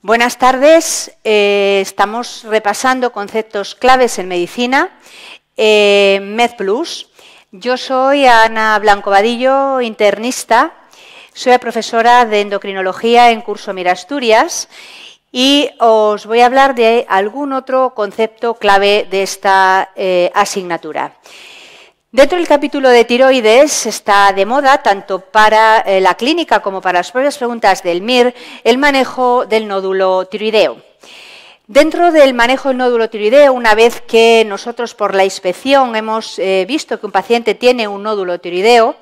Buenas tardes. Eh, estamos repasando conceptos claves en medicina, eh, MedPlus. Yo soy Ana Blanco Vadillo, internista. Soy profesora de endocrinología en curso Mira Asturias, y os voy a hablar de algún otro concepto clave de esta eh, asignatura. Dentro del capítulo de tiroides está de moda, tanto para eh, la clínica como para las propias preguntas del MIR, el manejo del nódulo tiroideo. Dentro del manejo del nódulo tiroideo, una vez que nosotros por la inspección hemos eh, visto que un paciente tiene un nódulo tiroideo,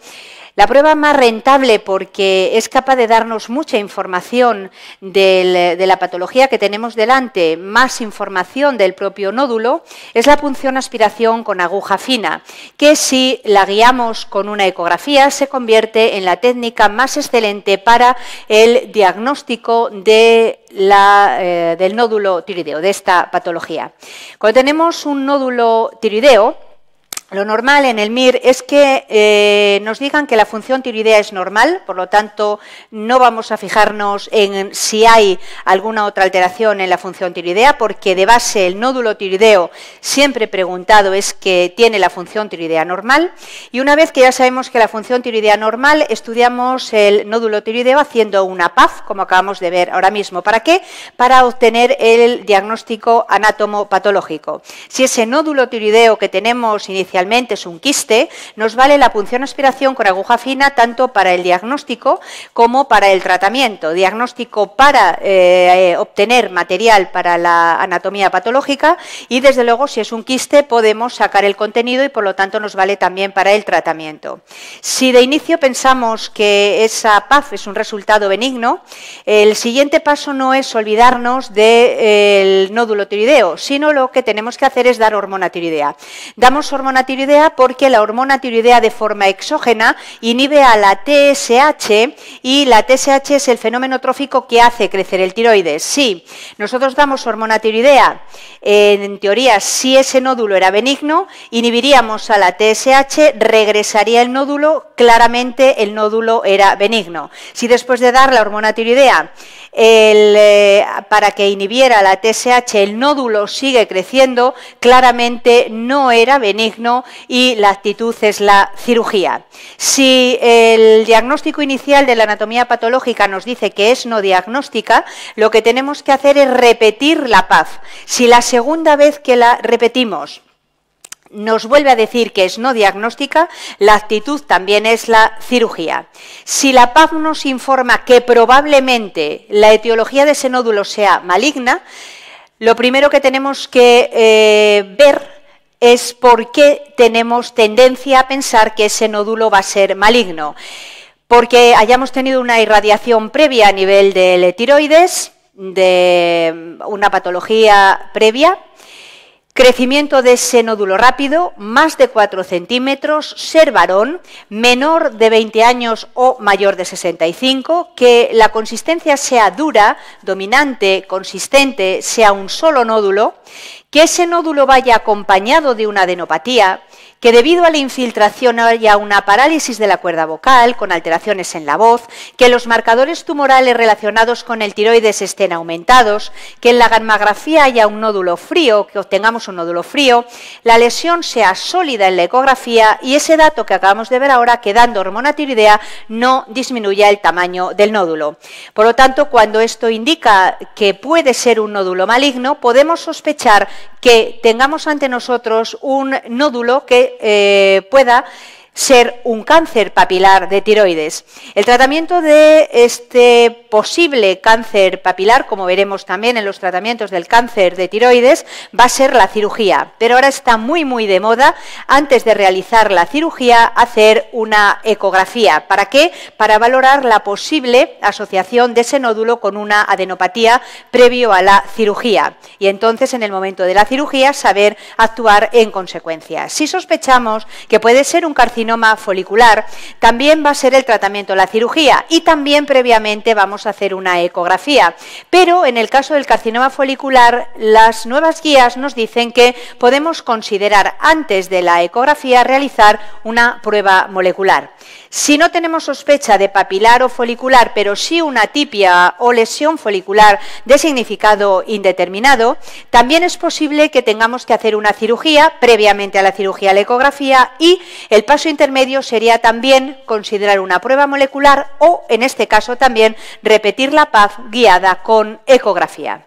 la prueba más rentable porque es capaz de darnos mucha información de la patología que tenemos delante, más información del propio nódulo, es la punción aspiración con aguja fina, que si la guiamos con una ecografía se convierte en la técnica más excelente para el diagnóstico eh, del nódulo tiroideo, de esta patología. Cuando tenemos un nódulo tiroideo, lo normal en el MIR es que eh, nos digan que la función tiroidea es normal, por lo tanto no vamos a fijarnos en si hay alguna otra alteración en la función tiroidea, porque de base el nódulo tiroideo siempre preguntado es que tiene la función tiroidea normal. Y una vez que ya sabemos que la función tiroidea normal, estudiamos el nódulo tiroideo haciendo una PAF, como acabamos de ver ahora mismo. ¿Para qué? Para obtener el diagnóstico anatomopatológico. Si ese nódulo tiroideo que tenemos es un quiste, nos vale la punción aspiración con aguja fina tanto para el diagnóstico como para el tratamiento. Diagnóstico para eh, eh, obtener material para la anatomía patológica y desde luego si es un quiste podemos sacar el contenido y por lo tanto nos vale también para el tratamiento. Si de inicio pensamos que esa PAF es un resultado benigno, el siguiente paso no es olvidarnos del eh, nódulo tiroideo, sino lo que tenemos que hacer es dar hormona tiroidea. Damos hormona tiroidea porque la hormona tiroidea de forma exógena inhibe a la TSH y la TSH es el fenómeno trófico que hace crecer el tiroides. Sí, nosotros damos hormona tiroidea, en teoría si ese nódulo era benigno, inhibiríamos a la TSH, regresaría el nódulo, claramente el nódulo era benigno. Si después de dar la hormona tiroidea eh, para que inhibiera la TSH, el nódulo sigue creciendo, claramente no era benigno y la actitud es la cirugía. Si el diagnóstico inicial de la anatomía patológica nos dice que es no diagnóstica, lo que tenemos que hacer es repetir la PAF. Si la segunda vez que la repetimos nos vuelve a decir que es no diagnóstica, la actitud también es la cirugía. Si la PAF nos informa que probablemente la etiología de ese nódulo sea maligna, lo primero que tenemos que eh, ver es por qué tenemos tendencia a pensar que ese nódulo va a ser maligno. Porque hayamos tenido una irradiación previa a nivel del tiroides, de mm, una patología previa, Crecimiento de ese nódulo rápido, más de 4 centímetros, ser varón, menor de 20 años o mayor de 65, que la consistencia sea dura, dominante, consistente, sea un solo nódulo, que ese nódulo vaya acompañado de una adenopatía, que debido a la infiltración haya una parálisis de la cuerda vocal con alteraciones en la voz, que los marcadores tumorales relacionados con el tiroides estén aumentados, que en la gammagrafía haya un nódulo frío, que obtengamos un nódulo frío, la lesión sea sólida en la ecografía y ese dato que acabamos de ver ahora, que dando hormona tiroidea no disminuya el tamaño del nódulo. Por lo tanto, cuando esto indica que puede ser un nódulo maligno, podemos sospechar que tengamos ante nosotros un nódulo que eh, pueda ser un cáncer papilar de tiroides. El tratamiento de este posible cáncer papilar, como veremos también en los tratamientos del cáncer de tiroides, va a ser la cirugía. Pero ahora está muy muy de moda, antes de realizar la cirugía, hacer una ecografía. ¿Para qué? Para valorar la posible asociación de ese nódulo con una adenopatía previo a la cirugía. Y entonces, en el momento de la cirugía, saber actuar en consecuencia. Si sospechamos que puede ser un carcinoma, folicular, también va a ser el tratamiento, la cirugía, y también previamente vamos a hacer una ecografía. Pero en el caso del carcinoma folicular, las nuevas guías nos dicen que podemos considerar antes de la ecografía realizar una prueba molecular. Si no tenemos sospecha de papilar o folicular, pero sí una tipia o lesión folicular de significado indeterminado, también es posible que tengamos que hacer una cirugía, previamente a la cirugía la ecografía y el paso intermedio sería también considerar una prueba molecular o, en este caso también, repetir la PAF guiada con ecografía.